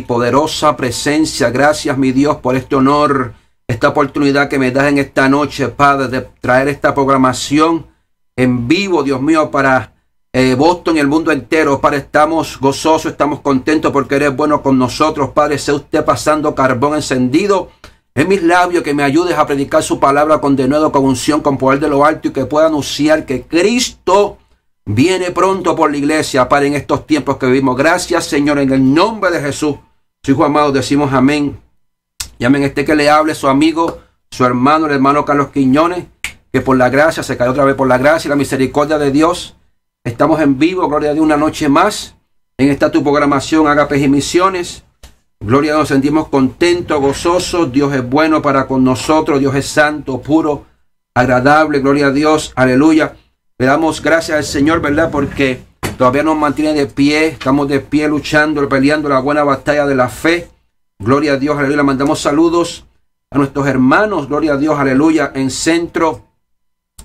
poderosa presencia. Gracias, mi Dios, por este honor, esta oportunidad que me das en esta noche, Padre, de traer esta programación en vivo, Dios mío, para eh, Boston y el mundo entero. Padre, estamos gozosos, estamos contentos porque eres bueno con nosotros. Padre, sea usted pasando carbón encendido en mis labios, que me ayudes a predicar su palabra con denuedo, con unción, con poder de lo alto y que pueda anunciar que Cristo Viene pronto por la iglesia, para en estos tiempos que vivimos. Gracias, Señor, en el nombre de Jesús. Su Hijo amado, decimos amén. Y amén, este que le hable, su amigo, su hermano, el hermano Carlos Quiñones, que por la gracia, se cayó otra vez por la gracia y la misericordia de Dios. Estamos en vivo, gloria de una noche más. En esta tu programación, Agapes y Misiones. Gloria a Dios, nos sentimos contentos, gozosos. Dios es bueno para con nosotros. Dios es santo, puro, agradable. Gloria a Dios, aleluya. Le damos gracias al Señor, ¿verdad? Porque todavía nos mantiene de pie, estamos de pie luchando, peleando la buena batalla de la fe. Gloria a Dios, aleluya. Mandamos saludos a nuestros hermanos, gloria a Dios, aleluya, en Centro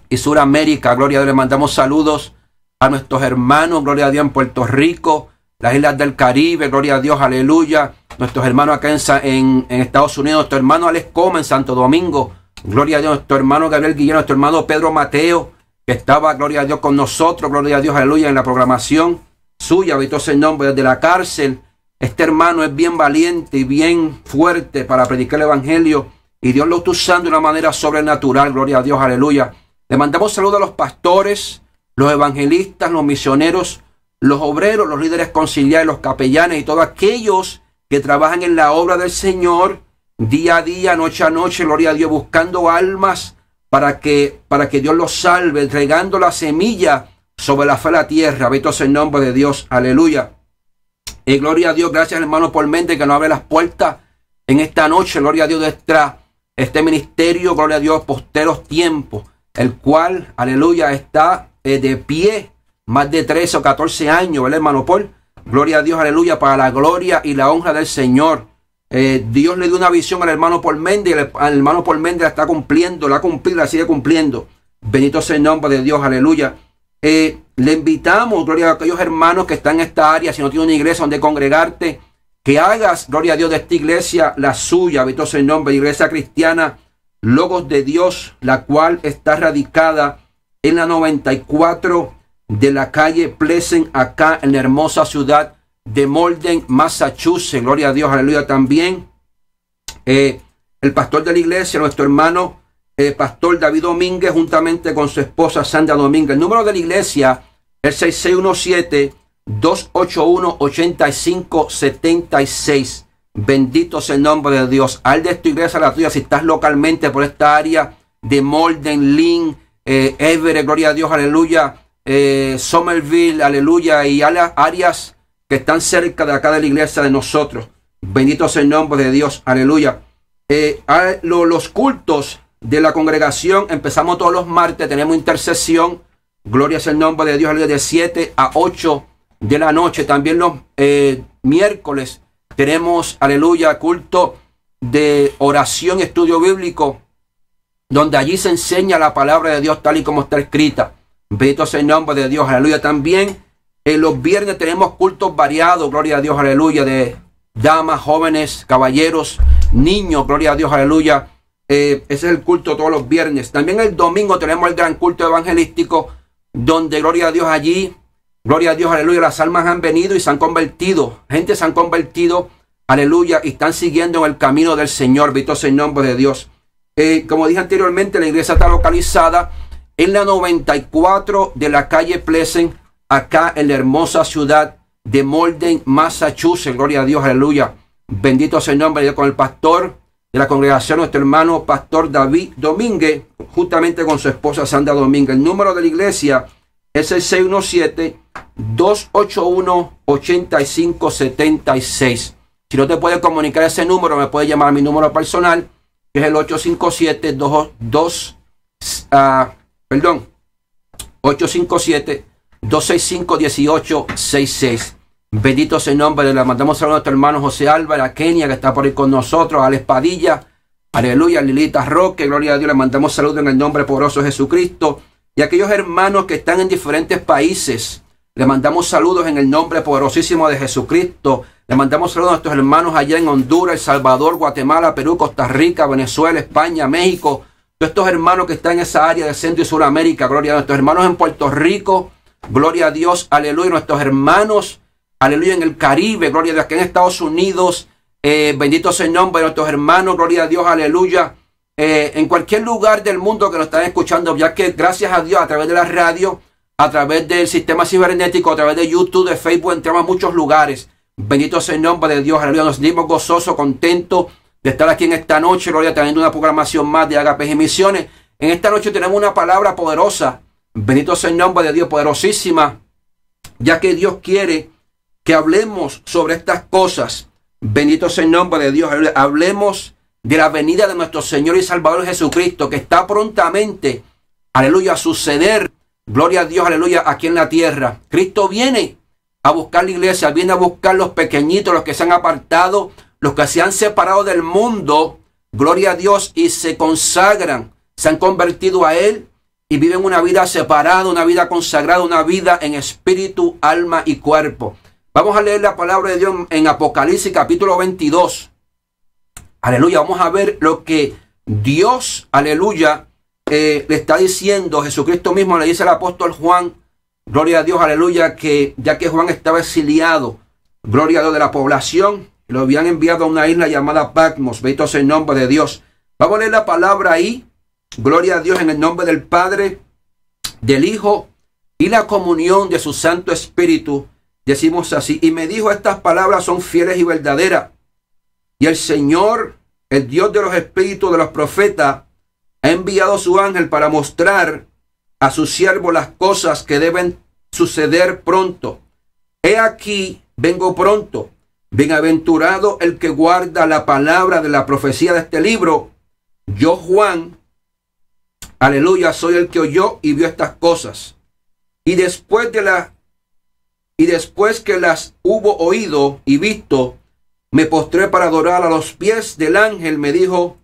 y Suramérica, gloria a Dios. Le mandamos saludos a nuestros hermanos, gloria a Dios, en Puerto Rico, las islas del Caribe, gloria a Dios, aleluya. Nuestros hermanos acá en, Estados Unidos, nuestro hermano Alex Coma en Santo Domingo, gloria a Dios, nuestro hermano Gabriel Guillermo, nuestro hermano Pedro Mateo estaba, gloria a Dios, con nosotros, gloria a Dios, aleluya, en la programación suya, sea el nombre desde la cárcel. Este hermano es bien valiente y bien fuerte para predicar el Evangelio y Dios lo está usando de una manera sobrenatural, gloria a Dios, aleluya. Le mandamos saludos a los pastores, los evangelistas, los misioneros, los obreros, los líderes conciliares, los capellanes y todos aquellos que trabajan en la obra del Señor día a día, noche a noche, gloria a Dios, buscando almas para que, para que Dios los salve, entregando la semilla sobre la fe la tierra. Bendito el nombre de Dios. Aleluya. Y eh, gloria a Dios. Gracias, hermano, por mente que no abre las puertas en esta noche. Gloria a Dios de este ministerio. Gloria a Dios, posteros tiempos. El cual, aleluya, está eh, de pie más de 13 o 14 años, el hermano Paul? Gloria a Dios, aleluya, para la gloria y la honra del Señor. Eh, Dios le dio una visión al hermano Paul y el, hermano Paul la está cumpliendo, la ha cumplido, la sigue cumpliendo. Bendito sea el nombre de Dios, aleluya. Eh, le invitamos, gloria a aquellos hermanos que están en esta área, si no tienen una iglesia donde congregarte, que hagas, gloria a Dios, de esta iglesia la suya, bendito sea el nombre, iglesia cristiana, Logos de Dios, la cual está radicada en la 94 de la calle Pleasant, acá en la hermosa ciudad de Molden, Massachusetts. Gloria a Dios, aleluya también. Eh, el pastor de la iglesia, nuestro hermano, el eh, pastor David Domínguez, juntamente con su esposa Sandra Domínguez. El número de la iglesia es 6617-281-8576. Bendito sea el nombre de Dios. Al de tu iglesia, la tuya, si estás localmente por esta área de Molden, Lynn, eh, Everett, gloria a Dios, aleluya, eh, Somerville, aleluya, y áreas que están cerca de acá de la iglesia de nosotros. Bendito sea el nombre de Dios. Aleluya. Eh, los cultos de la congregación empezamos todos los martes. Tenemos intercesión. Gloria es el nombre de Dios. Aleluya. De 7 a 8 de la noche. También los eh, miércoles tenemos, aleluya, culto de oración, estudio bíblico, donde allí se enseña la palabra de Dios tal y como está escrita. Bendito sea el nombre de Dios. Aleluya. También los viernes tenemos cultos variados, gloria a Dios, aleluya, de damas, jóvenes, caballeros, niños, gloria a Dios, aleluya. Eh, ese es el culto todos los viernes. También el domingo tenemos el gran culto evangelístico, donde, gloria a Dios, allí, gloria a Dios, aleluya, las almas han venido y se han convertido. Gente se han convertido, aleluya, y están siguiendo en el camino del Señor, visto el nombre de Dios. Eh, como dije anteriormente, la iglesia está localizada en la 94 de la calle Pleasant acá en la hermosa ciudad de Molden, Massachusetts. Gloria a Dios, aleluya. Bendito sea el nombre de con el pastor de la congregación, nuestro hermano pastor David Domínguez, justamente con su esposa Sandra Domínguez. El número de la iglesia es el 617-281-8576. Si no te puede comunicar ese número, me puede llamar a mi número personal, que es el 857 22 ah, perdón, 857 265-1866. Bendito sea el nombre. Le mandamos saludos a nuestro hermano José Álvarez, a Kenia, que está por ahí con nosotros, a la Espadilla. Aleluya, Lilita Roque, gloria a Dios. Le mandamos saludos en el nombre poderoso de Jesucristo. Y a aquellos hermanos que están en diferentes países, le mandamos saludos en el nombre poderosísimo de Jesucristo. Le mandamos saludos a nuestros hermanos allá en Honduras, El Salvador, Guatemala, Perú, Costa Rica, Venezuela, España, México. Todos estos hermanos que están en esa área de Centro y Suramérica, gloria a nuestros hermanos en Puerto Rico, Gloria a Dios, aleluya. Nuestros hermanos, aleluya, en el Caribe, gloria a Dios, aquí en Estados Unidos, eh, bendito sea el nombre de nuestros hermanos, gloria a Dios, aleluya. Eh, en cualquier lugar del mundo que nos estén escuchando, ya que gracias a Dios, a través de la radio, a través del sistema cibernético, a través de YouTube, de Facebook, entramos a muchos lugares. Bendito sea el nombre de Dios, aleluya. Nos sentimos gozosos, contentos de estar aquí en esta noche, gloria, teniendo una programación más de Agapes y Misiones. En esta noche tenemos una palabra poderosa Bendito sea el nombre de Dios poderosísima, ya que Dios quiere que hablemos sobre estas cosas. Bendito sea el nombre de Dios. Hablemos de la venida de nuestro Señor y Salvador Jesucristo, que está prontamente, aleluya, a suceder. Gloria a Dios, aleluya, aquí en la tierra. Cristo viene a buscar la iglesia, viene a buscar los pequeñitos, los que se han apartado, los que se han separado del mundo. Gloria a Dios y se consagran, se han convertido a Él y viven una vida separada, una vida consagrada, una vida en espíritu, alma y cuerpo. Vamos a leer la palabra de Dios en Apocalipsis capítulo 22. Aleluya, vamos a ver lo que Dios, aleluya, eh, le está diciendo. Jesucristo mismo le dice al apóstol Juan, gloria a Dios, aleluya, que ya que Juan estaba exiliado, gloria a Dios de la población, lo habían enviado a una isla llamada Patmos, bendito sea nombre de Dios. Vamos a leer la palabra ahí, Gloria a Dios en el nombre del Padre, del Hijo y la comunión de su Santo Espíritu. Decimos así, y me dijo, estas palabras son fieles y verdaderas. Y el Señor, el Dios de los espíritus de los profetas, ha enviado su ángel para mostrar a su siervo las cosas que deben suceder pronto. He aquí, vengo pronto. Bienaventurado el que guarda la palabra de la profecía de este libro. Yo, Juan, Aleluya, soy el que oyó y vio estas cosas. Y después de la y después que las hubo oído y visto, me postré para adorar a los pies del ángel, me dijo,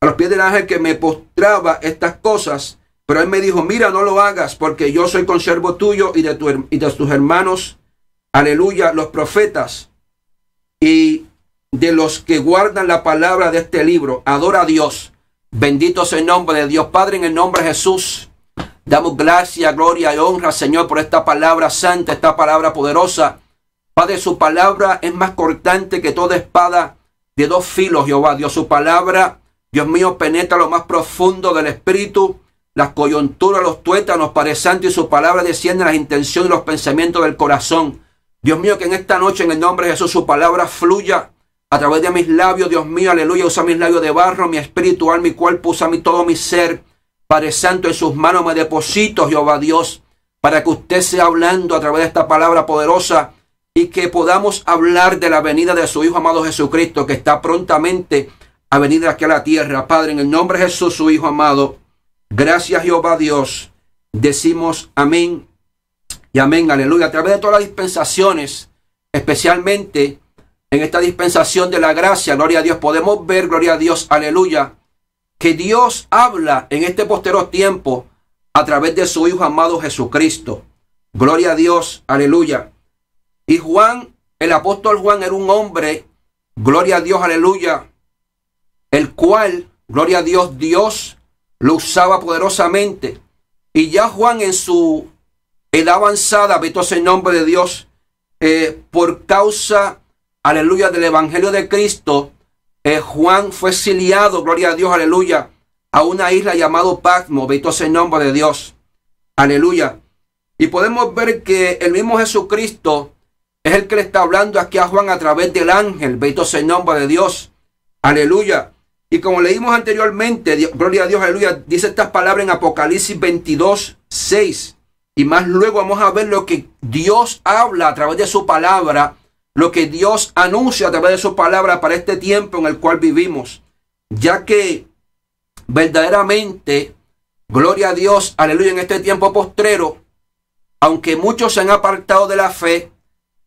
a los pies del ángel que me postraba estas cosas, pero él me dijo, mira, no lo hagas, porque yo soy conservo tuyo y de, tu, y de tus hermanos, aleluya, los profetas, y de los que guardan la palabra de este libro, adora a Dios. Bendito sea el nombre de Dios Padre en el nombre de Jesús. Damos gracia, gloria y honra, Señor, por esta palabra santa, esta palabra poderosa. Padre, su palabra es más cortante que toda espada de dos filos, Jehová. Dios, su palabra, Dios mío, penetra lo más profundo del espíritu, las coyunturas, los tuétanos, Padre Santo, y su palabra desciende las intenciones y los pensamientos del corazón. Dios mío, que en esta noche, en el nombre de Jesús, su palabra fluya a través de mis labios, Dios mío, aleluya, usa mis labios de barro, mi espíritu, mi cuerpo, usa mi, todo mi ser. Padre Santo, en sus manos me deposito, Jehová Dios, para que usted sea hablando a través de esta palabra poderosa y que podamos hablar de la venida de su Hijo amado Jesucristo, que está prontamente a venir aquí a la tierra. Padre, en el nombre de Jesús, su Hijo amado, gracias Jehová Dios, decimos amén y amén, aleluya, a través de todas las dispensaciones, especialmente en esta dispensación de la gracia, gloria a Dios, podemos ver, gloria a Dios, aleluya, que Dios habla en este postero tiempo a través de su Hijo amado Jesucristo. Gloria a Dios, aleluya. Y Juan, el apóstol Juan era un hombre, gloria a Dios, aleluya, el cual, gloria a Dios, Dios lo usaba poderosamente. Y ya Juan en su edad avanzada, bendito ese nombre de Dios, eh, por causa aleluya, del Evangelio de Cristo, eh, Juan fue exiliado, gloria a Dios, aleluya, a una isla llamado Patmos, bendito en nombre de Dios, aleluya. Y podemos ver que el mismo Jesucristo es el que le está hablando aquí a Juan a través del ángel, veíto en nombre de Dios, aleluya. Y como leímos anteriormente, gloria a Dios, aleluya, dice estas palabras en Apocalipsis 22, 6. Y más luego vamos a ver lo que Dios habla a través de su palabra lo que Dios anuncia a través de su palabra para este tiempo en el cual vivimos, ya que verdaderamente, gloria a Dios, aleluya, en este tiempo postrero, aunque muchos se han apartado de la fe,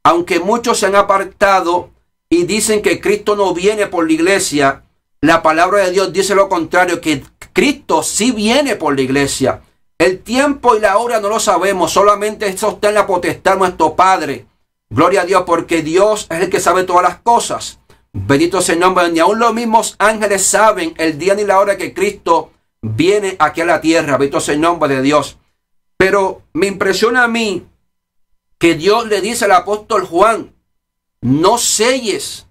aunque muchos se han apartado y dicen que Cristo no viene por la iglesia, la palabra de Dios dice lo contrario, que Cristo sí viene por la iglesia. El tiempo y la hora no lo sabemos, solamente eso está en la potestad de nuestro Padre. Gloria a Dios porque Dios es el que sabe todas las cosas. Bendito sea el nombre. Ni aun los mismos ángeles saben el día ni la hora que Cristo viene aquí a la tierra. Bendito sea el nombre de Dios. Pero me impresiona a mí que Dios le dice al apóstol Juan, no selles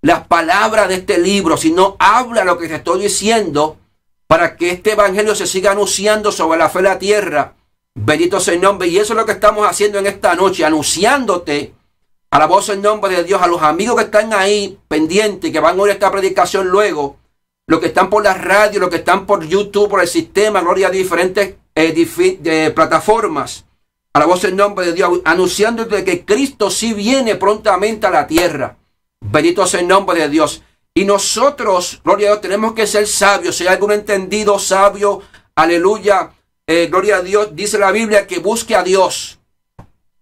las palabras de este libro, sino habla lo que te estoy diciendo para que este evangelio se siga anunciando sobre la fe de la tierra. Bendito sea el nombre. Y eso es lo que estamos haciendo en esta noche, anunciándote a la voz en nombre de Dios. A los amigos que están ahí pendientes, que van a oír esta predicación luego, los que están por la radio, los que están por YouTube, por el sistema, gloria a diferentes plataformas. Eh, de plataformas. voz en nombre de Dios, anunciándote que Cristo sí viene prontamente a la tierra. Bendito sea el nombre de Dios. Y nosotros, gloria a Dios, tenemos que ser sabios. Si algún entendido sabio, aleluya, eh, gloria a Dios, dice la Biblia que busque a Dios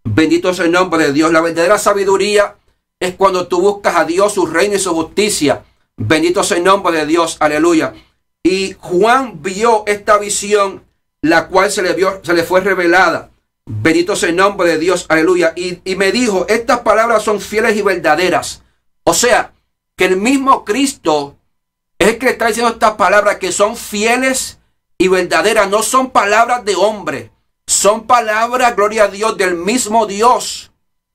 Bendito es el nombre de Dios. La verdadera sabiduría es cuando tú buscas a Dios, su reino y su justicia. Bendito es el nombre de Dios. Aleluya. Y Juan vio esta visión, la cual se le, vio, se le fue revelada. Bendito es el nombre de Dios. Aleluya. Y, y me dijo, estas palabras son fieles y verdaderas. O sea, que el mismo Cristo es el que está diciendo estas palabras que son fieles y verdaderas. No son palabras de hombre son palabras, gloria a Dios, del mismo Dios.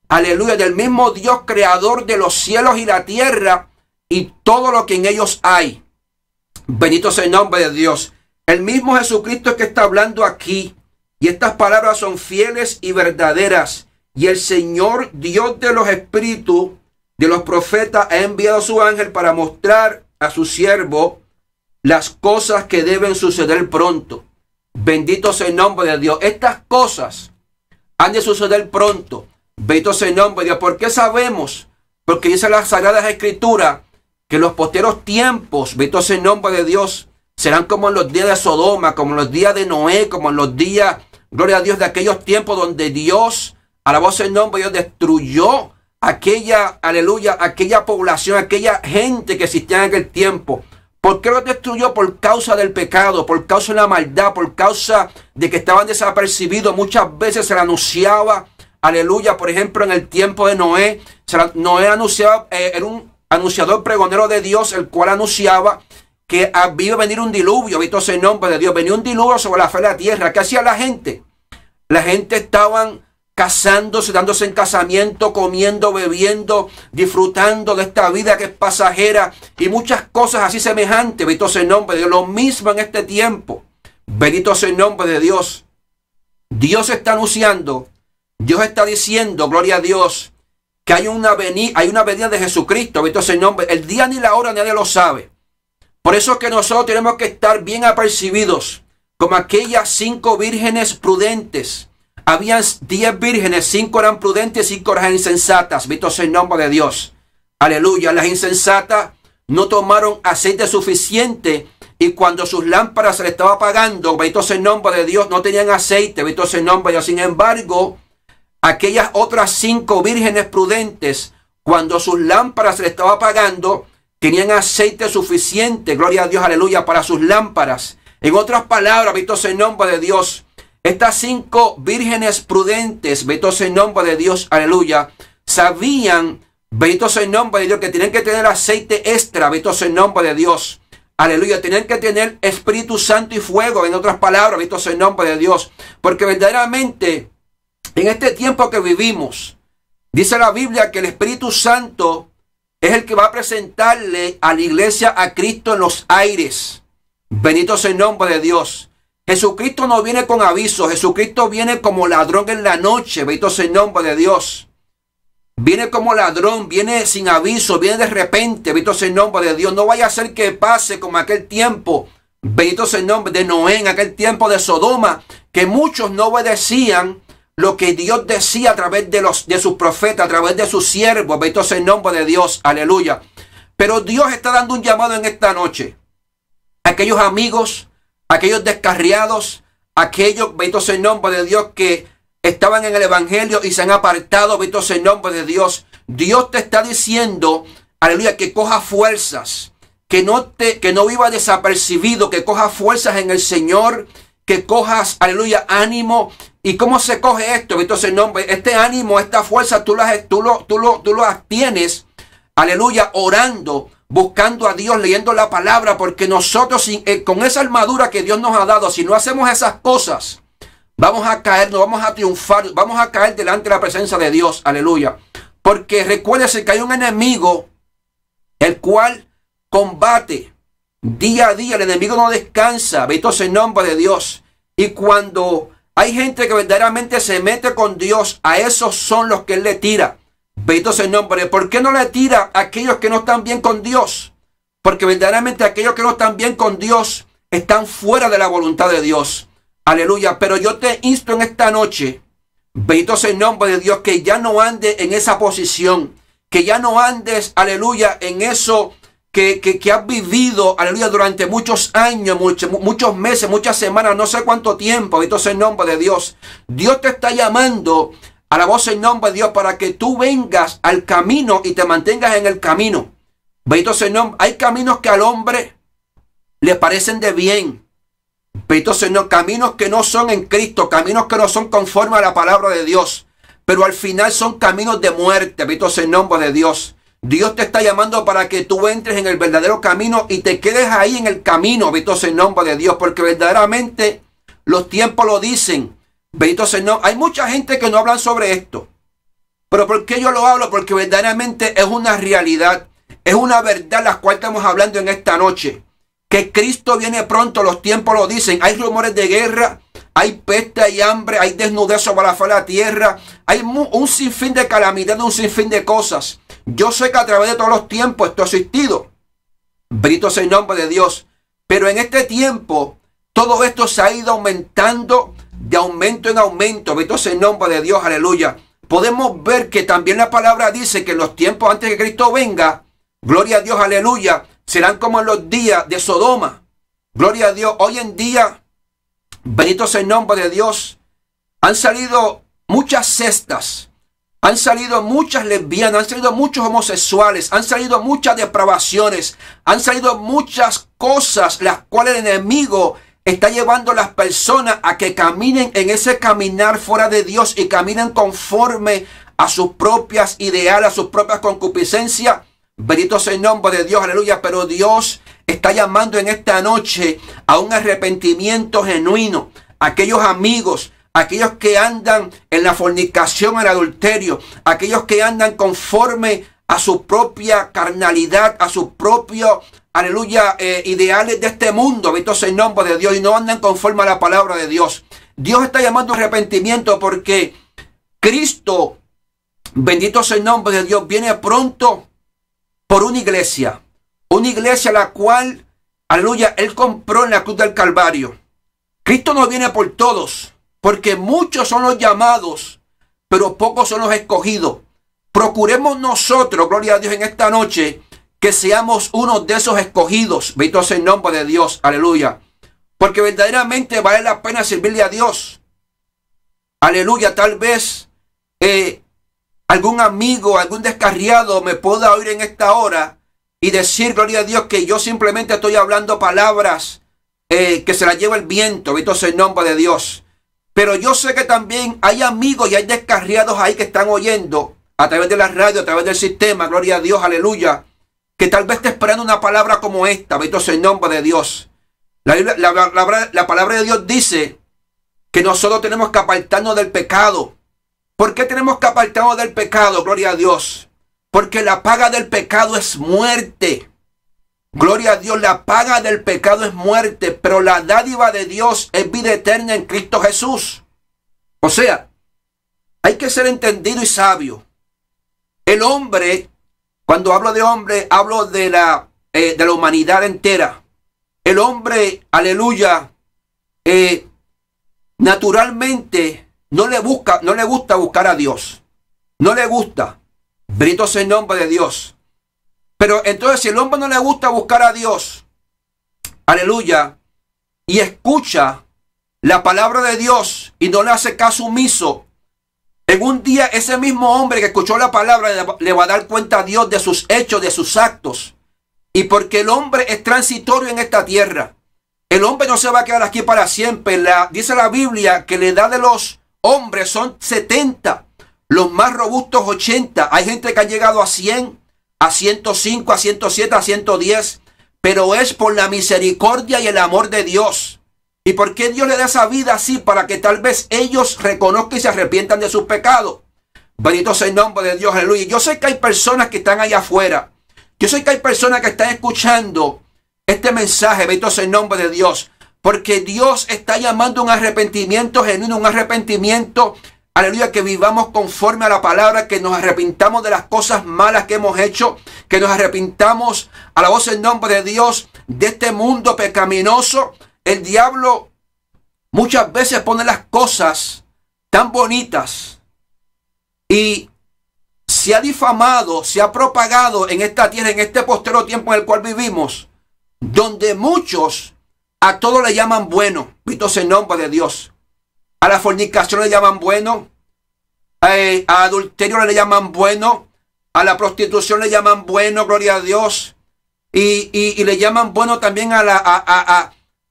Aleluya, del mismo Dios creador de los cielos y la tierra y todo lo que en ellos hay. Bendito sea el nombre de Dios. El mismo Jesucristo es que está hablando aquí. Y estas palabras son fieles y verdaderas. Y el Señor, Dios de los espíritus, de los profetas, ha enviado a su ángel para mostrar a su siervo las cosas que deben suceder pronto. Bendito sea el nombre de Dios. Estas cosas han de suceder pronto. Bendito sea el nombre de Dios. ¿Por qué sabemos? Porque dice las Sagradas Escrituras que los posteros tiempos, bendito sea el nombre de Dios, serán como los días de Sodoma, como los días de Noé, como los días, gloria a Dios, de aquellos tiempos donde Dios, voz el nombre de Dios, destruyó aquella, aleluya, aquella población, aquella gente que existía en aquel tiempo. ¿Por qué los destruyó? Por causa del pecado, por causa de la maldad, por causa de que estaban desapercibidos. Muchas veces se le anunciaba, aleluya, por ejemplo, en el tiempo de Noé, Noé anunciaba, eh, era un anunciador pregonero de Dios, el cual anunciaba que había venir un diluvio, visto ese nombre de Dios, venía un diluvio sobre la fe de la tierra. ¿Qué hacía la gente? La gente estaban casándose, dándose en casamiento, comiendo, bebiendo, disfrutando de esta vida que es pasajera y muchas cosas así semejantes. Bendito sea el nombre de Dios. Lo mismo en este tiempo. Bendito sea el nombre de Dios. Dios está anunciando, Dios está diciendo, gloria a Dios, que hay una, venida, hay una venida de Jesucristo. Bendito sea el nombre. El día ni la hora nadie lo sabe. Por eso es que nosotros tenemos que estar bien apercibidos, como aquellas cinco vírgenes prudentes habían diez vírgenes, cinco eran prudentes, y cinco eran insensatas. vistos en nombre de Dios. Aleluya. Las insensatas no tomaron aceite suficiente y cuando sus lámparas se le estaba apagando, vistos en nombre de Dios, no tenían aceite, vistos en nombre de Dios. Sin embargo, aquellas otras cinco vírgenes prudentes, cuando sus lámparas se le estaba apagando, tenían aceite suficiente, gloria a Dios, aleluya, para sus lámparas. En otras palabras, vistos en nombre de Dios, estas cinco vírgenes prudentes, bendito sea el nombre de Dios, aleluya, sabían, bendito sea el nombre de Dios, que tienen que tener aceite extra, bendito sea el nombre de Dios. Aleluya, tienen que tener Espíritu Santo y fuego, en otras palabras, bendito sea el nombre de Dios. Porque verdaderamente, en este tiempo que vivimos, dice la Biblia que el Espíritu Santo es el que va a presentarle a la iglesia a Cristo en los aires. Bendito sea el nombre de Dios. Jesucristo no viene con aviso, Jesucristo viene como ladrón en la noche, bendito sea el nombre de Dios. Viene como ladrón, viene sin aviso, viene de repente, bendito sea el nombre de Dios. No vaya a ser que pase como aquel tiempo, bendito sea el nombre de Noé, en aquel tiempo de Sodoma, que muchos no obedecían lo que Dios decía a través de, los, de sus profetas, a través de sus siervos, bendito sea el nombre de Dios, aleluya. Pero Dios está dando un llamado en esta noche. Aquellos amigos, aquellos descarriados, aquellos, bendito en nombre de Dios, que estaban en el Evangelio y se han apartado, bendito en nombre de Dios. Dios te está diciendo, aleluya, que cojas fuerzas, que no, te, que no viva desapercibido, que cojas fuerzas en el Señor, que cojas, aleluya, ánimo. ¿Y cómo se coge esto? en nombre, este ánimo, esta fuerza, tú, las, tú, lo, tú, lo, tú lo aleluya, orando, buscando a Dios, leyendo la palabra, porque nosotros eh, con esa armadura que Dios nos ha dado, si no hacemos esas cosas, vamos a caer, no vamos a triunfar, vamos a caer delante de la presencia de Dios, aleluya. Porque recuérdese que hay un enemigo el cual combate día a día, el enemigo no descansa, bendito en nombre de Dios. Y cuando hay gente que verdaderamente se mete con Dios, a esos son los que le tira. Bendito sea el nombre. ¿Por qué no le tira a aquellos que no están bien con Dios? Porque verdaderamente aquellos que no están bien con Dios están fuera de la voluntad de Dios. Aleluya. Pero yo te insto en esta noche, bendito sea el nombre de Dios, que ya no andes en esa posición, que ya no andes, aleluya, en eso que, que, has vivido, aleluya, durante muchos años, muchos, muchos meses, muchas semanas, no sé cuánto tiempo, bendito sea el nombre de Dios. Dios te está llamando voz en nombre de Dios para que tú vengas al camino y te mantengas en el camino. Bendito Hay caminos que al hombre le parecen de bien. Bendito Caminos que no son en Cristo. Caminos que no son conforme a la palabra de Dios. Pero al final son caminos de muerte. Bendito En nombre de Dios. Dios te está llamando para que tú entres en el verdadero camino y te quedes ahí en el camino. Bendito En nombre de Dios. Porque verdaderamente los tiempos lo dicen. Entonces, no, hay mucha gente que no hablan sobre esto. Pero ¿por qué yo lo hablo? Porque verdaderamente es una realidad. Es una verdad la cual estamos hablando en esta noche. Que Cristo viene pronto, los tiempos lo dicen. Hay rumores de guerra, hay peste y hambre, hay desnudez sobre la faz de la tierra. Hay un sinfín de calamidades, un sinfín de cosas. Yo sé que a través de todos los tiempos esto ha existido. Brito es nombre de Dios. Pero en este tiempo, todo esto se ha ido aumentando de aumento en aumento. Bendito el nombre de Dios, aleluya. Podemos ver que también la palabra dice que los tiempos antes que Cristo venga, gloria a Dios, aleluya, serán como en los días de Sodoma. Gloria a Dios, hoy en día, bendito sea el nombre de Dios, han salido muchas cestas, han salido muchas lesbianas, han salido muchos homosexuales, han salido muchas depravaciones, han salido muchas cosas las cuales el enemigo está llevando a las personas a que caminen en ese caminar fuera de Dios y caminen conforme a sus propias ideales, a sus propias concupiscencias. Bendito sea el nombre de Dios, aleluya. Pero Dios está llamando en esta noche a un arrepentimiento genuino. Aquellos amigos, aquellos que andan en la fornicación, el adulterio, aquellos que andan conforme a su propia carnalidad, a su propio aleluya, eh, ideales de este mundo, bendito en nombre de Dios, y no andan conforme a la palabra de Dios. Dios está llamando arrepentimiento porque Cristo, bendito sea el nombre de Dios, viene pronto por una iglesia, una iglesia la cual, aleluya, Él compró en la cruz del Calvario. Cristo no viene por todos, porque muchos son los llamados, pero pocos son los escogidos. Procuremos nosotros, gloria a Dios, en esta noche, que seamos uno de esos escogidos. Bendito sea el nombre de Dios. Aleluya. Porque verdaderamente vale la pena servirle a Dios. Aleluya. Tal vez eh, algún amigo, algún descarriado me pueda oír en esta hora y decir, gloria a Dios, que yo simplemente estoy hablando palabras eh, que se las lleva el viento. Bendito sea el nombre de Dios. Pero yo sé que también hay amigos y hay descarriados ahí que están oyendo a través de la radio, a través del sistema. Gloria a Dios. Aleluya que tal vez te esperando una palabra como esta. Bendito sea el nombre de Dios. La, la, palabra de Dios dice que nosotros tenemos que apartarnos del pecado. ¿Por qué tenemos que apartarnos del pecado? Gloria a Dios. Porque la paga del pecado es muerte. Gloria a Dios, la paga del pecado es muerte, pero la dádiva de Dios es vida eterna en Cristo Jesús. O sea, hay que ser entendido y sabio. El hombre cuando hablo de hombre, hablo de la, eh, de la humanidad entera. El hombre, aleluya, eh, naturalmente no le, busca, no le gusta buscar a Dios. No le gusta. Brito en el nombre de Dios. Pero entonces, si el hombre no le gusta buscar a Dios, aleluya, y escucha la palabra de Dios y no le hace caso omiso, en un día ese mismo hombre que escuchó la palabra le va a dar cuenta a Dios de sus hechos, de sus actos. Y porque el hombre es transitorio en esta tierra, el hombre no se va a quedar aquí para siempre. La, dice la Biblia que la edad de los hombres son 70, los más robustos 80. Hay gente que ha llegado a 100, a 105, a 107, a 110, pero es por la misericordia y el amor de Dios. ¿Y por qué Dios le da esa vida así? Para que tal vez ellos reconozcan y se arrepientan de sus pecados. Bendito sea el nombre de Dios, aleluya. Yo sé que hay personas que están allá afuera. Yo sé que hay personas que están escuchando este mensaje, bendito sea el nombre de Dios. Porque Dios está llamando un arrepentimiento genuino, un arrepentimiento, aleluya, que vivamos conforme a la palabra, que nos arrepintamos de las cosas malas que hemos hecho, que nos arrepintamos a la voz en nombre de Dios de este mundo pecaminoso el diablo muchas veces pone las cosas tan bonitas y se ha difamado, se ha propagado en esta tierra, en este postero tiempo en el cual vivimos, donde muchos a todo le llaman bueno, visto en nombre de Dios. A la fornicación le llaman bueno, eh, a adulterio le llaman bueno, a la prostitución le llaman bueno, gloria a Dios, y, le llaman bueno también a la,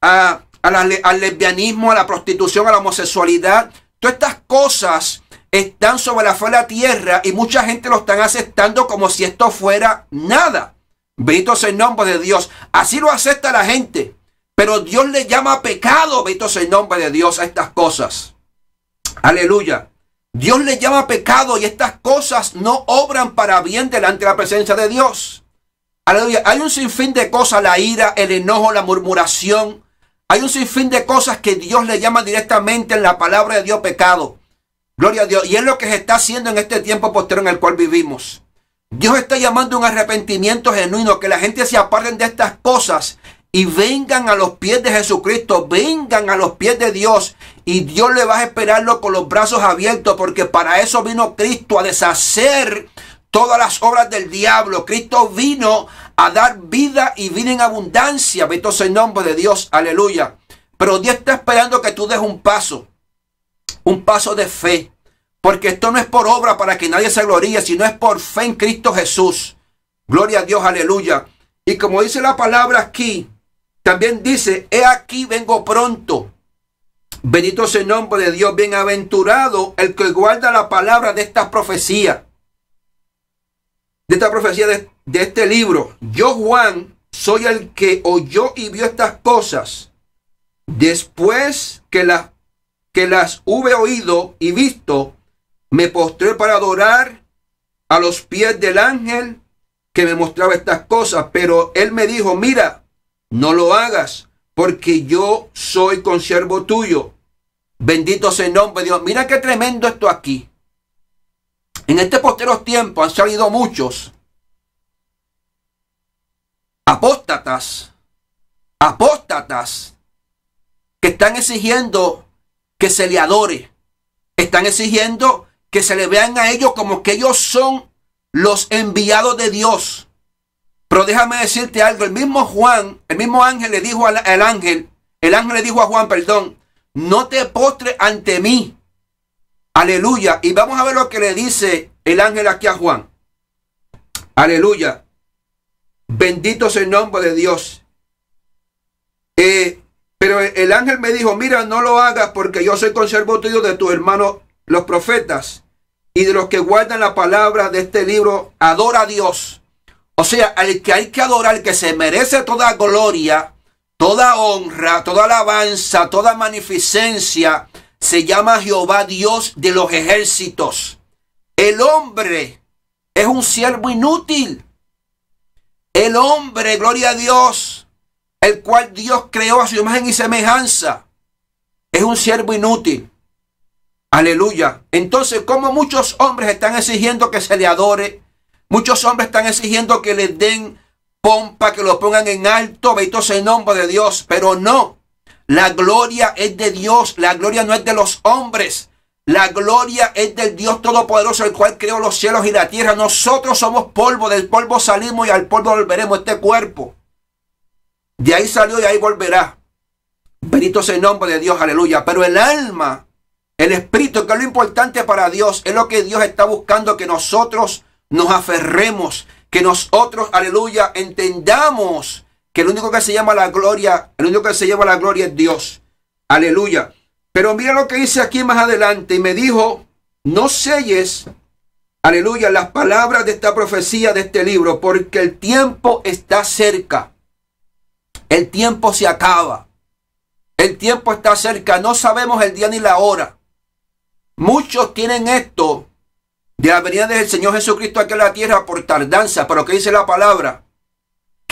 al lesbianismo, a la prostitución, a la homosexualidad. Todas estas cosas están sobre la faz de la tierra y mucha gente lo están aceptando como si esto fuera nada. Bendito sea el nombre de Dios. Así lo acepta la gente. Pero Dios le llama pecado, bendito sea el nombre de Dios, a estas cosas. Aleluya. Dios le llama pecado y estas cosas no obran para bien delante de la presencia de Dios. Aleluya. Hay un sinfín de cosas, la ira, el enojo, la murmuración, hay un sinfín de cosas que Dios le llama directamente en la palabra de Dios pecado. Gloria a Dios. Y es lo que se está haciendo en este tiempo posterior en el cual vivimos. Dios está llamando un arrepentimiento genuino, que la gente se aparten de estas cosas y vengan a los pies de Jesucristo, vengan a los pies de Dios y Dios le va a esperarlo con los brazos abiertos porque para eso vino Cristo a deshacer todas las obras del diablo. Cristo vino a dar vida y vida en abundancia. Bendito sea el nombre de Dios. Aleluya. Pero Dios está esperando que tú des un paso. Un paso de fe. Porque esto no es por obra para que nadie se gloríe, sino es por fe en Cristo Jesús. Gloria a Dios, aleluya. Y como dice la palabra aquí, también dice, he aquí vengo pronto. Bendito sea el nombre de Dios, bienaventurado el que guarda la palabra de estas profecías de esta profecía de, este libro. Yo, Juan, soy el que oyó y vio estas cosas. Después que las, que las hube oído y visto, me postré para adorar a los pies del ángel que me mostraba estas cosas. Pero él me dijo, mira, no lo hagas, porque yo soy consiervo tuyo. Bendito sea el nombre de Dios. Mira qué tremendo esto aquí. En este posteros tiempo han salido muchos apóstatas, apóstatas, que están exigiendo que se le adore, están exigiendo que se le vean a ellos como que ellos son los enviados de Dios. Pero déjame decirte algo, el mismo Juan, el mismo ángel le dijo al, ángel, el ángel le dijo a Juan, perdón, no te postres ante mí, Aleluya. Y vamos a ver lo que le dice el ángel aquí a Juan. Aleluya. Bendito es el nombre de Dios. Eh, pero el ángel me dijo, mira, no lo hagas porque yo soy conservo tuyo de tus hermanos los profetas y de los que guardan la palabra de este libro. Adora a Dios. O sea, al que hay que adorar, que se merece toda gloria, toda honra, toda alabanza, toda magnificencia se llama Jehová Dios de los ejércitos. El hombre es un siervo inútil. El hombre, gloria a Dios, el cual Dios creó a su imagen y semejanza, es un siervo inútil. Aleluya. Entonces, como muchos hombres están exigiendo que se le adore, muchos hombres están exigiendo que le den pompa, que lo pongan en alto, bendito en nombre de Dios, pero no. La gloria es de Dios, la gloria no es de los hombres. La gloria es del Dios Todopoderoso, el cual creó los cielos y la tierra. Nosotros somos polvo, del polvo salimos y al polvo volveremos este cuerpo. De ahí salió y ahí volverá. Bendito es el nombre de Dios, aleluya. Pero el alma, el espíritu, que es lo importante para Dios, es lo que Dios está buscando que nosotros nos aferremos, que nosotros, aleluya, entendamos que el único que se llama la gloria, el único que se lleva la gloria es Dios. Aleluya. Pero mira lo que dice aquí más adelante. Y me dijo, no selles, aleluya, las palabras de esta profecía, de este libro, porque el tiempo está cerca. El tiempo se acaba. El tiempo está cerca. No sabemos el día ni la hora. Muchos tienen esto de la venida del Señor Jesucristo aquí en la tierra por tardanza. Pero que dice la palabra?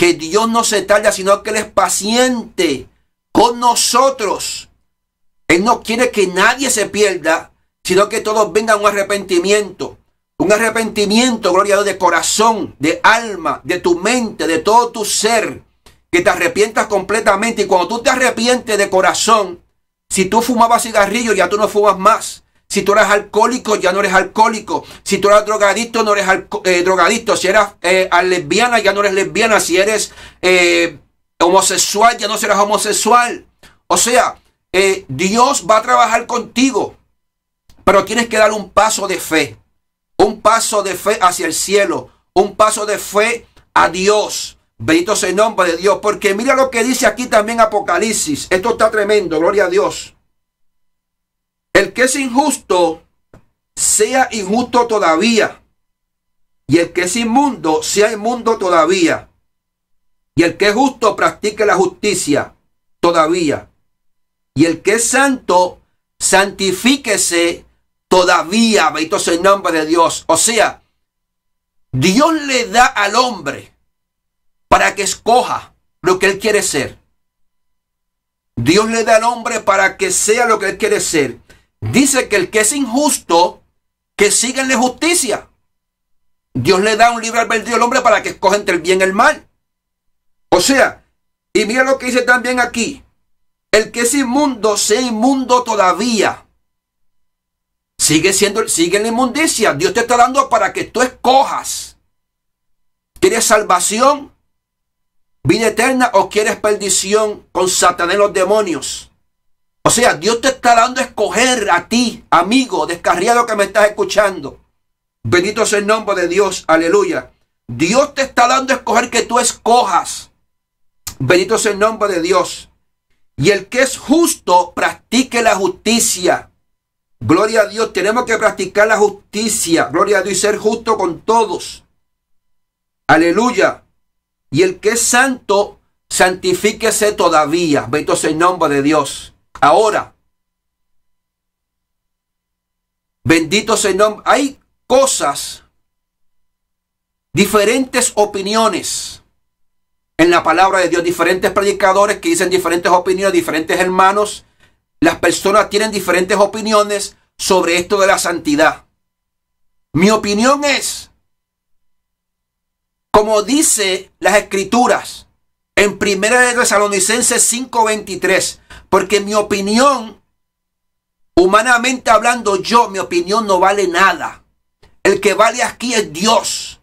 que Dios no se tarda, sino que Él es paciente con nosotros. Él no quiere que nadie se pierda, sino que todos vengan a un arrepentimiento. Un arrepentimiento, gloria de corazón, de alma, de tu mente, de todo tu ser. Que te arrepientas completamente. Y cuando tú te arrepientes de corazón, si tú fumabas cigarrillo ya tú no fumas más. Si tú eras alcohólico, ya no eres alcohólico. Si tú eras drogadicto, no eres drogadito. Eh, drogadicto. Si eras eh, lesbiana, ya no eres lesbiana. Si eres eh, homosexual, ya no serás homosexual. O sea, eh, Dios va a trabajar contigo. Pero tienes que dar un paso de fe. Un paso de fe hacia el cielo. Un paso de fe a Dios. Bendito sea el nombre de Dios. Porque mira lo que dice aquí también Apocalipsis. Esto está tremendo. Gloria a Dios. El que es injusto sea injusto todavía. Y el que es inmundo sea inmundo todavía. Y el que es justo practique la justicia todavía. Y el que es santo santifíquese todavía. Bendito sea el nombre de Dios. O sea, Dios le da al hombre para que escoja lo que él quiere ser. Dios le da al hombre para que sea lo que él quiere ser. Dice que el que es injusto, que siga en la justicia. Dios le da un libre albedrío al hombre para que escoja entre el bien y el mal. O sea, y mira lo que dice también aquí. El que es inmundo, sea inmundo todavía. Sigue siendo, sigue en la inmundicia. Dios te está dando para que tú escojas. ¿Quieres salvación? ¿Vida eterna o quieres perdición con Satanás y los demonios? O sea, Dios te está dando a escoger a ti, amigo, descarriado que me estás escuchando. Bendito es el nombre de Dios, aleluya. Dios te está dando a escoger que tú escojas. Bendito sea el nombre de Dios. Y el que es justo, practique la justicia. Gloria a Dios, tenemos que practicar la justicia. Gloria a Dios y ser justo con todos. Aleluya. Y el que es santo, santifíquese todavía. Bendito sea el nombre de Dios. Ahora, bendito sea el nombre, hay cosas, diferentes opiniones en la palabra de Dios, diferentes predicadores que dicen diferentes opiniones, diferentes hermanos, las personas tienen diferentes opiniones sobre esto de la santidad. Mi opinión es, como dice las escrituras en 1 de Tesalonicenses 5:23, porque mi opinión, humanamente hablando yo, mi opinión no vale nada. El que vale aquí es Dios.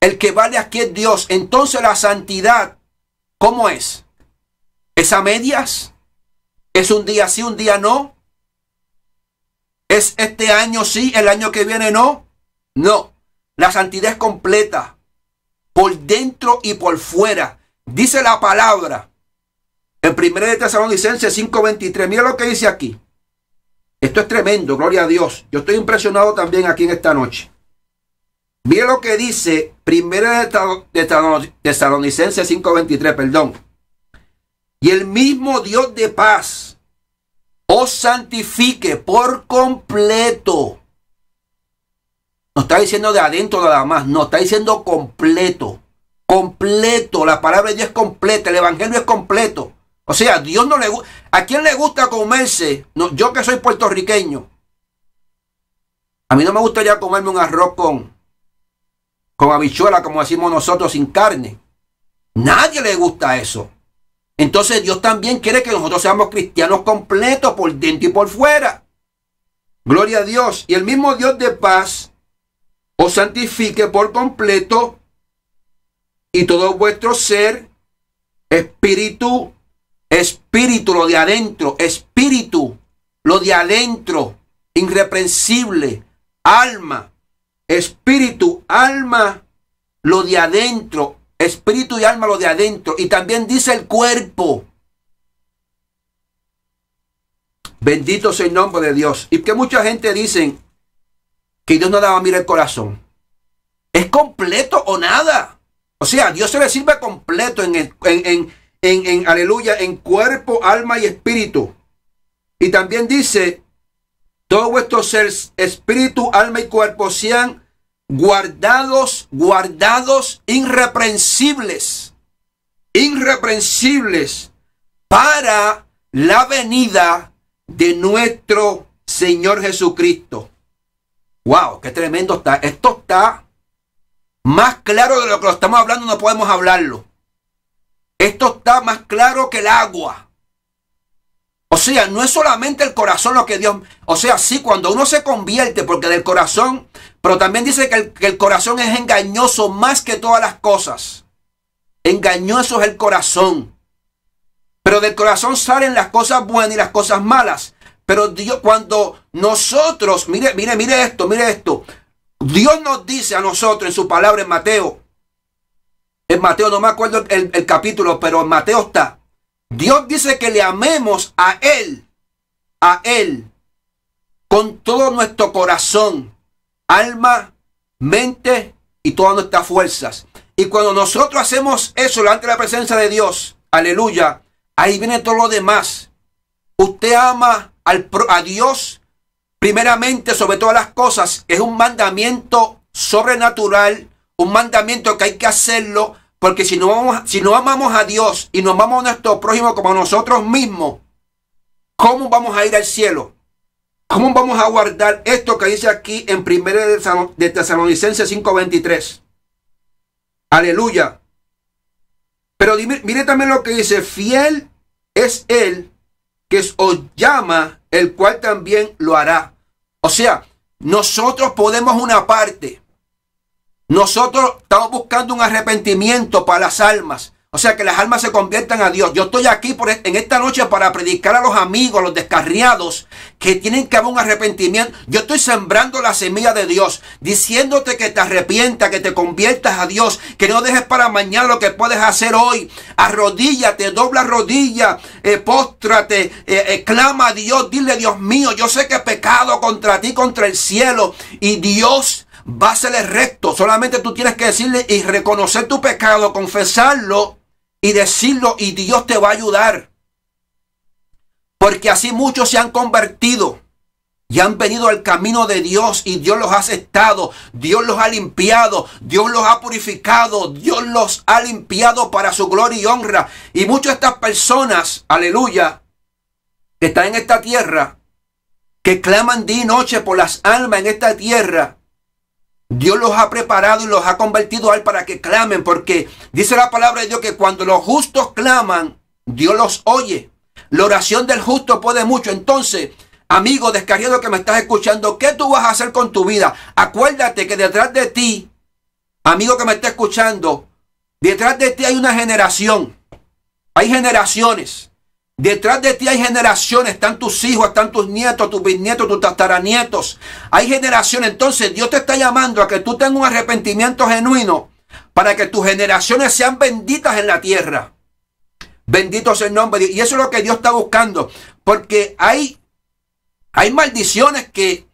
El que vale aquí es Dios. Entonces la santidad, ¿cómo es? ¿Es a medias? ¿Es un día sí, un día no? ¿Es este año sí, el año que viene no? No. La santidad es completa. Por dentro y por fuera. Dice la palabra en 1 de Tesalonicenses 5:23, mira lo que dice aquí. Esto es tremendo, gloria a Dios. Yo estoy impresionado también aquí en esta noche. Mira lo que dice 1 de Tesalonicenses 5:23, perdón. Y el mismo Dios de paz os santifique por completo. No está diciendo de adentro nada más, no, está diciendo completo. Completo, la palabra de Dios es completa, el Evangelio es completo. O sea, Dios no le gusta. ¿A quién le gusta comerse? yo que soy puertorriqueño. A mí no me gustaría comerme un arroz con, con habichuela, como decimos nosotros, sin carne. Nadie le gusta eso. Entonces Dios también quiere que nosotros seamos cristianos completos por dentro y por fuera. Gloria a Dios. Y el mismo Dios de paz os santifique por completo y todo vuestro ser, espíritu, Espíritu, lo de adentro, espíritu, lo de adentro, irreprensible, alma, espíritu, alma, lo de adentro, espíritu y alma, lo de adentro. Y también dice el cuerpo. Bendito sea el nombre de Dios. Y que mucha gente dice que Dios no daba mira el corazón. Es completo o nada. O sea, Dios se le sirve completo en, el, en, en, en, en aleluya, en cuerpo, alma y espíritu. Y también dice, todos vuestros seres, espíritu, alma y cuerpo sean guardados, guardados, irreprensibles, irreprensibles para la venida de nuestro Señor Jesucristo. Wow, qué tremendo está. Esto está más claro de lo que lo estamos hablando, no podemos hablarlo. Esto está más claro que el agua. O sea, no es solamente el corazón lo que Dios... O sea, sí, cuando uno se convierte, porque del corazón... Pero también dice que el, corazón es engañoso más que todas las cosas. Engañoso es el corazón. Pero del corazón salen las cosas buenas y las cosas malas. Pero Dios, cuando nosotros, mire, mire, mire esto, mire esto. Dios nos dice a nosotros en su palabra en Mateo en Mateo, no me acuerdo el, capítulo, pero en Mateo está. Dios dice que le amemos a Él, a Él, con todo nuestro corazón, alma, mente y todas nuestras fuerzas. Y cuando nosotros hacemos eso delante de la presencia de Dios, aleluya, ahí viene todo lo demás. Usted ama al, a Dios primeramente sobre todas las cosas. Es un mandamiento sobrenatural, un mandamiento que hay que hacerlo porque si no, vamos, si no amamos a Dios y no amamos a nuestro prójimo como a nosotros mismos, ¿cómo vamos a ir al cielo? ¿Cómo vamos a guardar esto que dice aquí en 1 de Tesalonicenses 5:23? Aleluya. Pero mire también lo que dice, fiel es Él que os llama, el cual también lo hará. O sea, nosotros podemos una parte, nosotros estamos buscando un arrepentimiento para las almas. O sea, que las almas se conviertan a Dios. Yo estoy aquí por, e, en esta noche para predicar a los amigos, a los descarriados, que tienen que haber un arrepentimiento. Yo estoy sembrando la semilla de Dios, diciéndote que te arrepientas, que te conviertas a Dios, que no dejes para mañana lo que puedes hacer hoy. Arrodíllate, dobla rodilla, eh, póstrate, eh, eh, clama a Dios, dile Dios mío, yo sé que he pecado contra ti, contra el cielo, y Dios va recto, Solamente tú tienes que decirle y reconocer tu pecado, confesarlo y decirlo y Dios te va a ayudar. Porque así muchos se han convertido y han venido al camino de Dios y Dios los ha aceptado, Dios los ha limpiado, Dios los ha purificado, Dios los ha limpiado para su gloria y honra. Y muchas de estas personas, aleluya, que están en esta tierra, que claman día y noche por las almas en esta tierra, Dios los ha preparado y los ha convertido a Él para que clamen, porque dice la palabra de Dios que cuando los justos claman, Dios los oye. La oración del justo puede mucho. Entonces, amigo descarriado que me estás escuchando, ¿qué tú vas a hacer con tu vida? Acuérdate que detrás de ti, amigo que me está escuchando, detrás de ti hay una generación. Hay generaciones. Detrás de ti hay generaciones, están tus hijos, están tus nietos, tus bisnietos, tus tataranietos. Hay generaciones, entonces Dios te está llamando a que tú tengas un arrepentimiento genuino para que tus generaciones sean benditas en la tierra. Bendito sea el nombre de Dios. Y eso es lo que Dios está buscando, porque hay, hay maldiciones que,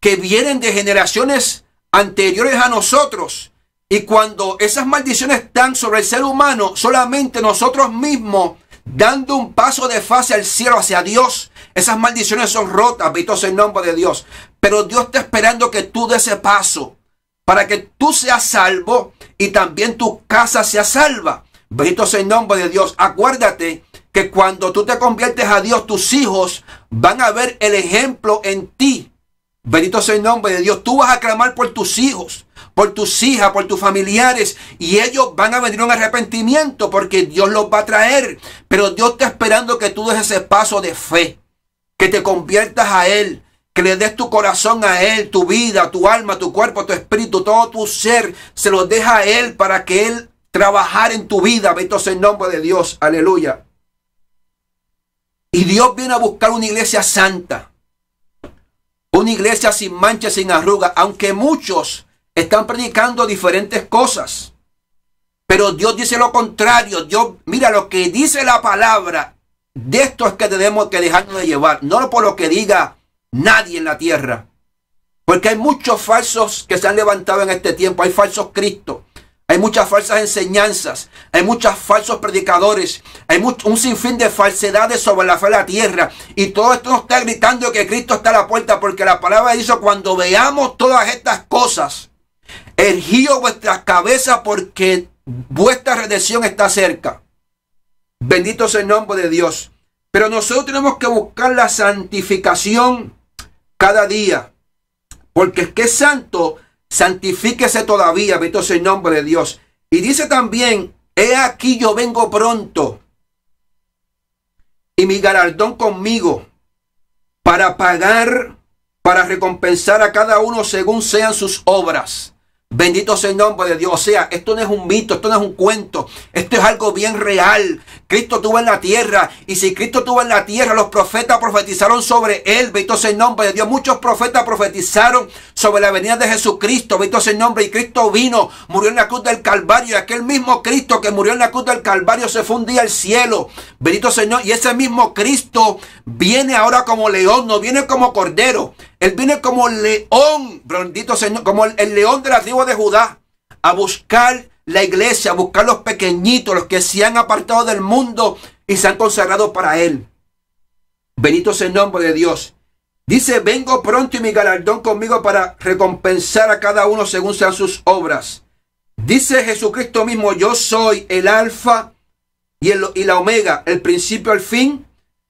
que vienen de generaciones anteriores a nosotros. Y cuando esas maldiciones están sobre el ser humano, solamente nosotros mismos dando un paso de fase al cielo hacia Dios. Esas maldiciones son rotas, bendito sea el nombre de Dios. Pero Dios está esperando que tú des ese paso para que tú seas salvo y también tu casa sea salva. Bendito sea el nombre de Dios. Acuérdate que cuando tú te conviertes a Dios, tus hijos van a ver el ejemplo en ti. Bendito sea el nombre de Dios. Tú vas a clamar por tus hijos por tus hijas, por tus familiares, y ellos van a venir un arrepentimiento porque Dios los va a traer. Pero Dios está esperando que tú des ese paso de fe, que te conviertas a Él, que le des tu corazón a Él, tu vida, tu alma, tu cuerpo, tu espíritu, todo tu ser, se lo deja a Él para que Él trabajar en tu vida. Bendito sea el nombre de Dios. Aleluya. Y Dios viene a buscar una iglesia santa. Una iglesia sin mancha, sin arruga. Aunque muchos están predicando diferentes cosas. Pero Dios dice lo contrario. Dios, mira lo que dice la palabra. De esto es que tenemos que dejarnos de llevar. No por lo que diga nadie en la tierra. Porque hay muchos falsos que se han levantado en este tiempo. Hay falsos Cristo, Hay muchas falsas enseñanzas, hay muchos falsos predicadores, hay un sinfín de falsedades sobre la fe de la tierra. Y todo esto nos está gritando que Cristo está a la puerta, porque la palabra dice, cuando veamos todas estas cosas, Ergío vuestras cabezas porque vuestra redención está cerca. Bendito sea el nombre de Dios. Pero nosotros tenemos que buscar la santificación cada día. Porque es que santo, santifíquese todavía. Bendito sea el nombre de Dios. Y dice también, he aquí yo vengo pronto. Y mi galardón conmigo para pagar, para recompensar a cada uno según sean sus obras. Bendito sea el nombre de Dios. O sea, esto no es un mito, esto no es un cuento. Esto es algo bien real. Cristo tuvo en la tierra. Y si Cristo tuvo en la tierra, los profetas profetizaron sobre él. Bendito sea el nombre de Dios. Muchos profetas profetizaron sobre la venida de Jesucristo. Bendito sea el nombre. Y Cristo vino, murió en la cruz del Calvario. Y aquel mismo Cristo que murió en la cruz del Calvario se fue un día al cielo. Bendito Señor. Y ese mismo Cristo, viene ahora como león, no viene como cordero. Él viene como león, Señor, como el, león de la tribu de Judá, a buscar la iglesia, a buscar los pequeñitos, los que se han apartado del mundo y se han consagrado para Él. Bendito es el nombre de Dios. Dice, vengo pronto y mi galardón conmigo para recompensar a cada uno según sean sus obras. Dice Jesucristo mismo, yo soy el alfa y, el, y la omega, el principio al fin,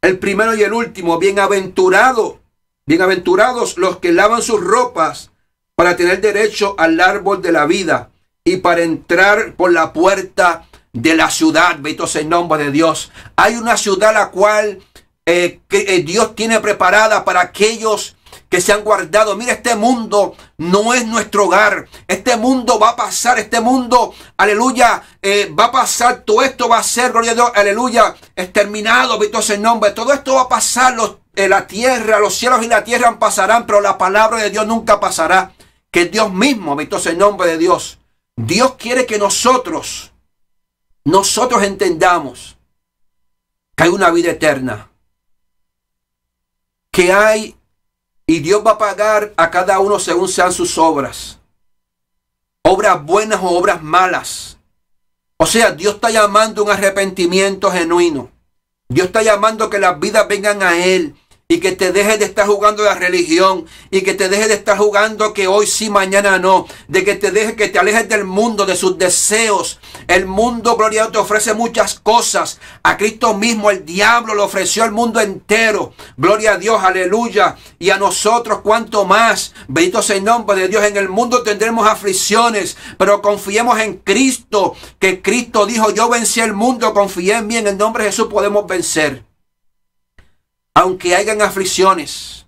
el primero y el último, bienaventurado, bienaventurados los que lavan sus ropas para tener derecho al árbol de la vida y para entrar por la puerta de la ciudad, bendito sea nombre de Dios. Hay una ciudad la cual eh, eh, Dios tiene preparada para aquellos que se han guardado. Mira este mundo no es nuestro hogar. Este mundo va a pasar, este mundo, aleluya, eh, va a pasar, todo esto va a ser, gloria a Dios, aleluya, exterminado, Visto ese nombre, todo esto va a pasar, eh, la tierra, los cielos y la tierra pasarán, pero la palabra de Dios nunca pasará, que Dios mismo, visto el nombre de Dios. Dios quiere que nosotros, nosotros entendamos que hay una vida eterna, que hay y Dios va a pagar a cada uno según sean sus obras. Obras buenas o obras malas. O sea, Dios está llamando un arrepentimiento genuino. Dios está llamando que las vidas vengan a Él y que te dejes de estar jugando la religión y que te dejes de estar jugando que hoy sí, mañana no, de que te dejes que te alejes del mundo, de sus deseos. El mundo, gloria a Dios, te ofrece muchas cosas. A Cristo mismo el diablo lo ofreció al mundo entero. Gloria a Dios, aleluya. Y a nosotros cuanto más. Bendito sea el nombre de Dios. En el mundo tendremos aflicciones, pero confiemos en Cristo, que Cristo dijo, yo vencí el mundo, confié en mí, en el nombre de Jesús podemos vencer aunque hayan aflicciones,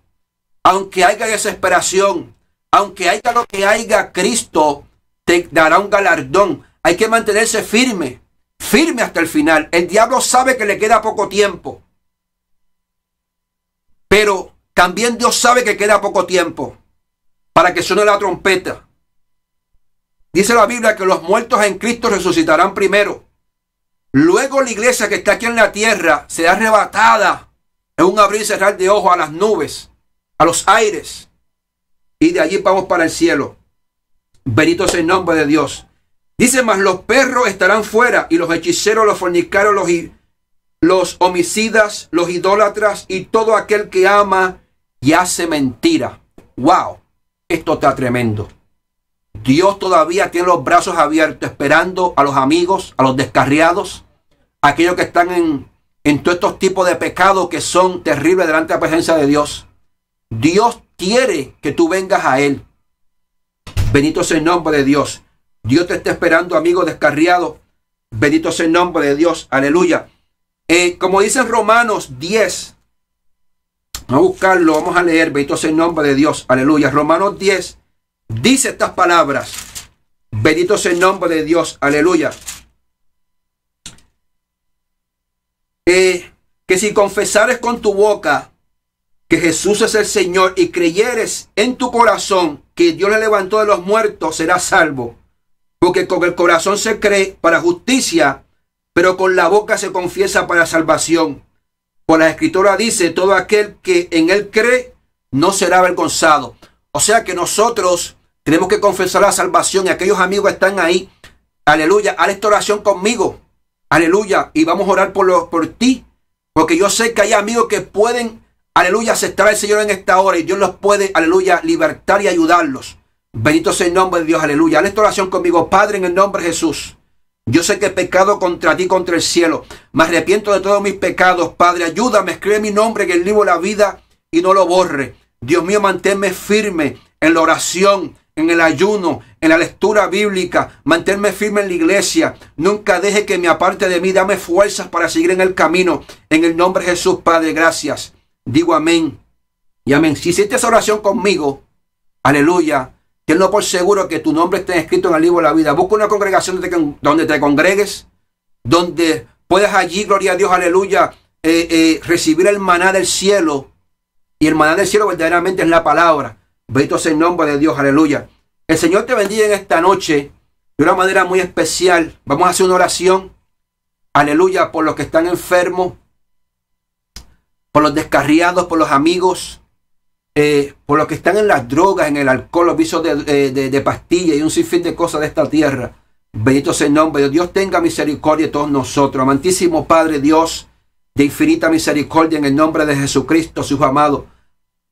aunque haya desesperación, aunque haya lo que haya, Cristo te dará un galardón. Hay que mantenerse firme, firme hasta el final. El diablo sabe que le queda poco tiempo. Pero también Dios sabe que queda poco tiempo para que suene la trompeta. Dice la Biblia que los muertos en Cristo resucitarán primero. Luego la iglesia que está aquí en la tierra será arrebatada es un abrir y cerrar de ojos a las nubes, a los aires. Y de allí vamos para el cielo. Benito es el nombre de Dios. Dice, más. los perros estarán fuera y los hechiceros, los fornicarios, los, los homicidas, los idólatras y todo aquel que ama y hace mentira. ¡Wow! Esto está tremendo. Dios todavía tiene los brazos abiertos esperando a los amigos, a los descarriados, a aquellos que están en en todos estos tipos de pecados que son terribles delante de la presencia de Dios. Dios quiere que tú vengas a Él. Bendito sea el nombre de Dios. Dios te está esperando, amigo descarriado. Bendito sea el nombre de Dios. Aleluya. Eh, como dice Romanos 10, vamos a buscarlo, vamos a leer. Bendito sea el nombre de Dios. Aleluya. Romanos 10 dice estas palabras. Bendito sea el nombre de Dios. Aleluya. que si confesares con tu boca que Jesús es el Señor y creyeres en tu corazón que Dios le levantó de los muertos, serás salvo. Porque con el corazón se cree para justicia, pero con la boca se confiesa para salvación. Por la escritura dice, todo aquel que en él cree no será avergonzado. O sea que nosotros tenemos que confesar la salvación y aquellos amigos están ahí. Aleluya, haz esta oración conmigo. Aleluya. Y vamos a orar por, los, por ti. Porque yo sé que hay amigos que pueden, aleluya, aceptar al Señor en esta hora. Y Dios los puede, aleluya, libertar y ayudarlos. Bendito sea el nombre de Dios. Aleluya. Haz esta oración conmigo. Padre, en el nombre de Jesús. Yo sé que he pecado contra ti, contra el cielo. Me arrepiento de todos mis pecados, Padre. Ayúdame, escribe mi nombre en el libro de la vida y no lo borre. Dios mío, manténme firme en la oración, en el ayuno, en la lectura bíblica, mantenerme firme en la iglesia. Nunca deje que me aparte de mí, dame fuerzas para seguir en el camino. En el nombre de Jesús, Padre, gracias. Digo amén y amén. Si hiciste esa oración conmigo, aleluya, que no por seguro que tu nombre esté escrito en el libro de la vida. Busca una congregación donde te congregues, donde puedas allí, gloria a Dios, aleluya, eh, eh, recibir el maná del cielo. Y el maná del cielo verdaderamente es la palabra. Bendito sea el nombre de Dios, aleluya. El Señor te bendiga en esta noche de una manera muy especial. Vamos a hacer una oración, aleluya, por los que están enfermos, por los descarriados, por los amigos, eh, por los que están en las drogas, en el alcohol, los vicios eh, de, pastilla y un sinfín de cosas de esta tierra. Bendito sea el nombre de Dios. Tenga misericordia de todos nosotros. Amantísimo Padre Dios, de infinita misericordia en el nombre de Jesucristo, su amado.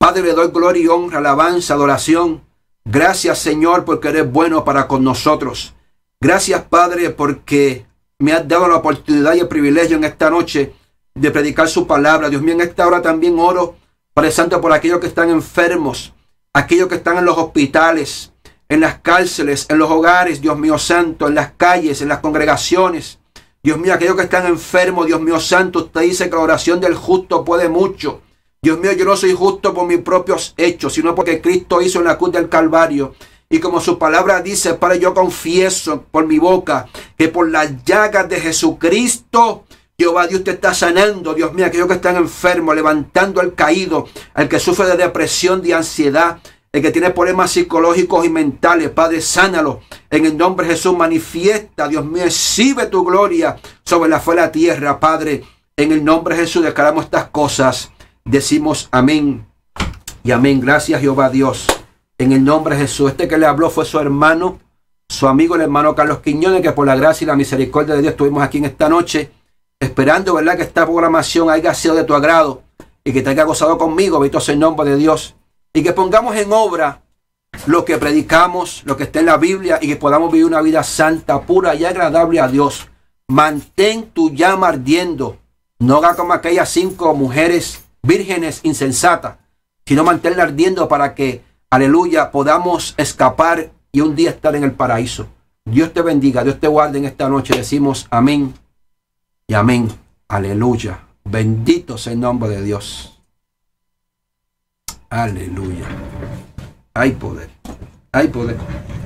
Padre, le doy gloria y honra, alabanza, adoración. Gracias, Señor, porque eres bueno para con nosotros. Gracias, Padre, porque me has dado la oportunidad y el privilegio en esta noche de predicar su palabra. Dios mío, en esta hora también oro, Padre Santo, por aquellos que están enfermos, aquellos que están en los hospitales, en las cárceles, en los hogares, Dios mío santo, en las calles, en las congregaciones. Dios mío, aquellos que están enfermos, Dios mío santo, usted dice que la oración del justo puede mucho. Dios mío, yo no soy justo por mis propios hechos, sino porque Cristo hizo en la cruz del Calvario. Y como su palabra dice, Padre, yo confieso por mi boca que por las llagas de Jesucristo, Jehová Dios te está sanando, Dios mío, aquellos que están enfermos, levantando al caído, al que sufre de depresión, de ansiedad, el que tiene problemas psicológicos y mentales, Padre, sánalo. En el nombre de Jesús, manifiesta, Dios mío, exhibe tu gloria sobre la fuera tierra, Padre. En el nombre de Jesús declaramos estas cosas decimos amén y amén. Gracias Jehová Dios. En el nombre de Jesús. Este que le habló fue su hermano, su amigo, el hermano Carlos Quiñones, que por la gracia y la misericordia de Dios estuvimos aquí en esta noche, esperando, ¿verdad?, que esta programación haya sido de tu agrado y que te haya gozado conmigo, bendito sea el nombre de Dios. Y que pongamos en obra lo que predicamos, lo que está en la Biblia y que podamos vivir una vida santa, pura y agradable a Dios. Mantén tu llama ardiendo. No haga como aquellas cinco mujeres vírgenes insensatas, sino mantenerla ardiendo para que, aleluya, podamos escapar y un día estar en el paraíso. Dios te bendiga, Dios te guarde en esta noche. Decimos amén y amén. Aleluya. Bendito sea el nombre de Dios. Aleluya. Hay poder. Hay poder.